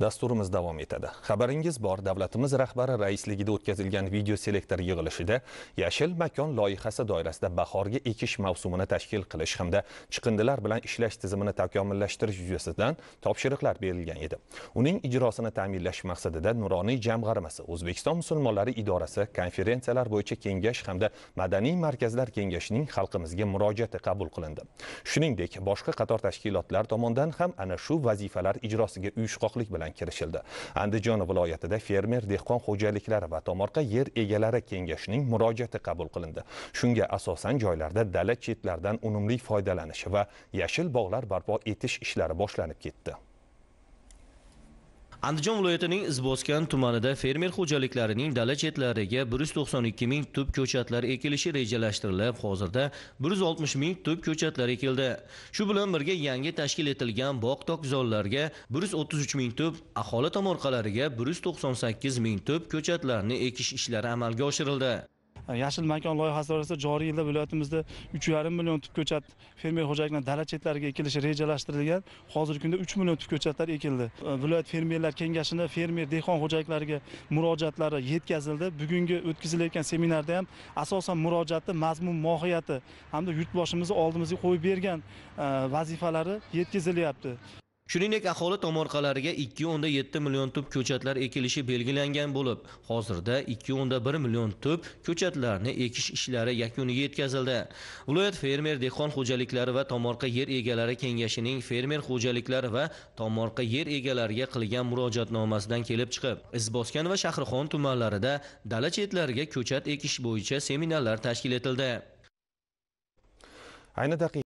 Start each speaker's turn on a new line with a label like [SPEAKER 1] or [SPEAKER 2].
[SPEAKER 1] dasturimiz davom etadi xabaringiz bor davlatimiz rahbari raisligida o'tkazilgan video selektor yig'ilishida yashil makon loyihasi doirasida bahorgi ekish mavsumini tashkil qilish hamda chiqindilar bilan ishlash tizimini takomillashtirish yuzasidan topshiriqlar berilgan edi uning ijrosini ta'minlash maqsadida nuroniy jamg'armasi o'zbekiston musulmonlari idorasi konferensiyalar bo'yicha kengash hamda madaniy markazlar kengashining xalqimizga murojaati qabul qilindi shuningdek boshqa qator tashkilotlar tomonidan ham ana shu vazifalar ijrosiga uyushqoqlik bilan bilan kirishildi andijon viloyatida fermer dehqon xo'jaliklari va tomorqa yer egalari kengashining murojaati qabul qilindi shunga asosan joylarda dala chetlardan unumli foydalanish va yashil bog'lar barpo etish ishlari boshlanib ketdi
[SPEAKER 2] andijon viloyatining izboskan tumanida fermer xo'jaliklarining dala chetlariga bir yuz to'qson ikki ming tup ko'chatlar ekilishi rejalashtirilib hozirda bir yuz oltmish ming tup ko'chatlar ekildi shu bilan birga yangi tashkil etilgan bog' tokzorlarga bir yuz o'ttiz uch ming tup aholi tomorqalariga bir yuz to'qson sakkiz ming tup ko'chatlarni ekish ishlari amalga oshirildi
[SPEAKER 3] yashil makon loyihasi doirasida joriy yilda viloyatimizda uch yarim million tup ko'chat fermer xo'jaliklari dala chetlariga ekilishi rejalashtirilgan hozirgi kunda uch million tup ko'chatlar ekildi viloyat fermerlar kengashini fermer dehqon xo'jaliklariga murojaatlari yetkazildi bugungi o'tkazilayotgan seminarda ham asosan murojaatni mazmun mohiyati hamda yurtboshimizni oldimizga qo'yib bergan vazifalari yetkazilyapti
[SPEAKER 2] shuningdek aholi tomorqalariga 2.7 million tup ko'chatlar ekilishi belgilangan bo'lib hozirda 2.1 million tup ko'chatlarni ekish ishlari yakuniga yetkazildi viloyat fermer dehqon xo'jaliklari va tomorqa yer egalari kengashining fermer xo'jaliklari va tomorqa yer egalariga qilgan murojaatnomasidan kelib chiqib izboskan va shahrixon tumanlarida dala chetlariga ko'chat ekish bo'yicha seminarlar tashkil etildi
[SPEAKER 1] ayni daqiqa